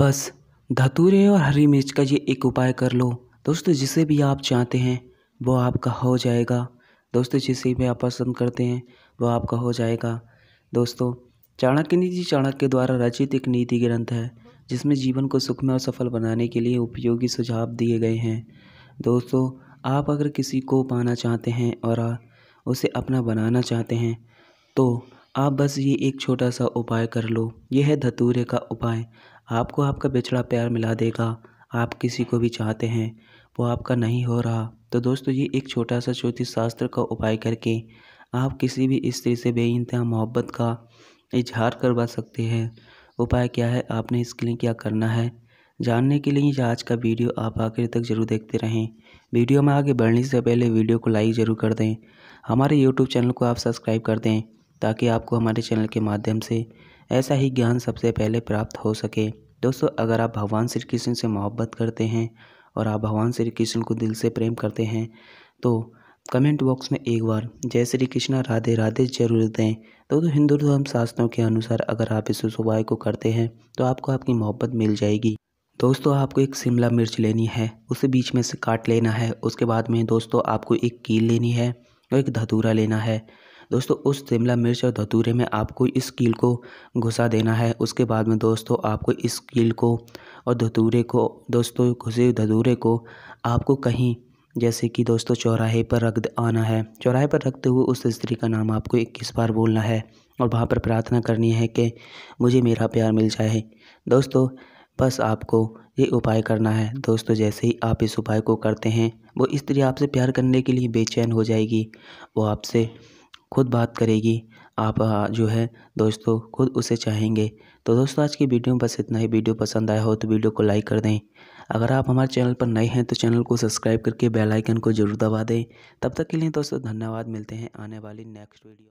बस धतूरे और हरी मिर्च का ये एक उपाय कर लो दोस्तों जिसे भी आप चाहते हैं वो आपका हो जाएगा दोस्तों जिसे भी आप पसंद करते हैं वो आपका हो जाएगा दोस्तों चाणक्य नीति चाणक्य द्वारा रचित एक नीति ग्रंथ है जिसमें जीवन को सुखमय और सफल बनाने के लिए उपयोगी सुझाव दिए गए हैं दोस्तों आप अगर किसी को पाना चाहते हैं और उसे अपना बनाना चाहते हैं तो आप बस ये एक छोटा सा उपाय कर लो यह है धतूरे का उपाय आपको आपका बेचड़ा प्यार मिला देगा आप किसी को भी चाहते हैं वो आपका नहीं हो रहा तो दोस्तों ये एक छोटा सा ज्योतिष शास्त्र का उपाय करके आप किसी भी स्त्री से बेइंतहा मोहब्बत का इजहार करवा सकते हैं उपाय क्या है आपने इसके लिए क्या करना है जानने के लिए आज का वीडियो आप आखिर तक जरूर देखते रहें वीडियो में आगे बढ़ने से पहले वीडियो को लाइक ज़रूर कर दें हमारे यूट्यूब चैनल को आप सब्सक्राइब कर दें ताकि आपको हमारे चैनल के माध्यम से ऐसा ही ज्ञान सबसे पहले प्राप्त हो सके दोस्तों अगर आप भगवान श्री कृष्ण से मोहब्बत करते हैं और आप भगवान श्री कृष्ण को दिल से प्रेम करते हैं तो कमेंट बॉक्स में एक बार जय श्री कृष्णा राधे राधे जरूर दें तो, तो हिंदू धर्म शास्त्रों के अनुसार अगर आप इस उपाय को करते हैं तो आपको आपकी मोहब्बत मिल जाएगी दोस्तों आपको एक शिमला मिर्च लेनी है उसे बीच में से काट लेना है उसके बाद में दोस्तों आपको एक कील लेनी है और एक धतूरा लेना है दोस्तों उस शिमला मिर्च और धतूरे में आपको इस कील को घुसा देना है उसके बाद में दोस्तों आपको इस कील को और धतूरे को दोस्तों घुसे धतूरे को आपको कहीं जैसे कि दोस्तों चौराहे पर रख आना है चौराहे पर रखते हुए उस स्त्री का नाम आपको इक्कीस बार बोलना है और वहाँ पर प्रार्थना करनी है कि मुझे मेरा प्यार मिल जाए दोस्तों बस आपको ये उपाय करना है दोस्तों जैसे ही आप इस उपाय को करते हैं वो स्त्री आपसे प्यार करने के लिए बेचैन हो जाएगी वो आपसे खुद बात करेगी आप जो है दोस्तों खुद उसे चाहेंगे तो दोस्तों आज की वीडियो में बस इतना ही वीडियो पसंद आया हो तो वीडियो को लाइक कर दें अगर आप हमारे चैनल पर नए हैं तो चैनल को सब्सक्राइब करके बेल आइकन को जरूर दबा दें तब तक के लिए दोस्तों धन्यवाद मिलते हैं आने वाली नेक्स्ट वीडियो